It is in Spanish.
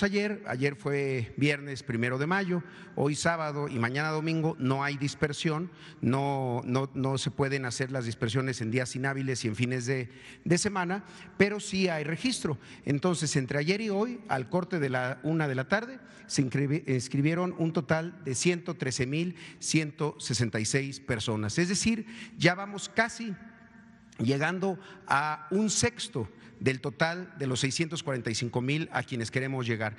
Ayer, ayer fue viernes primero de mayo, hoy sábado y mañana domingo no hay dispersión, no, no, se pueden hacer las dispersiones en días inhábiles y en fines de, semana, pero sí hay registro. Entonces, entre ayer y hoy, al corte de la una de la tarde, se inscribieron un total de 113 mil personas. Es decir, ya vamos casi llegando a un sexto del total de los 645 mil a quienes queremos llegar.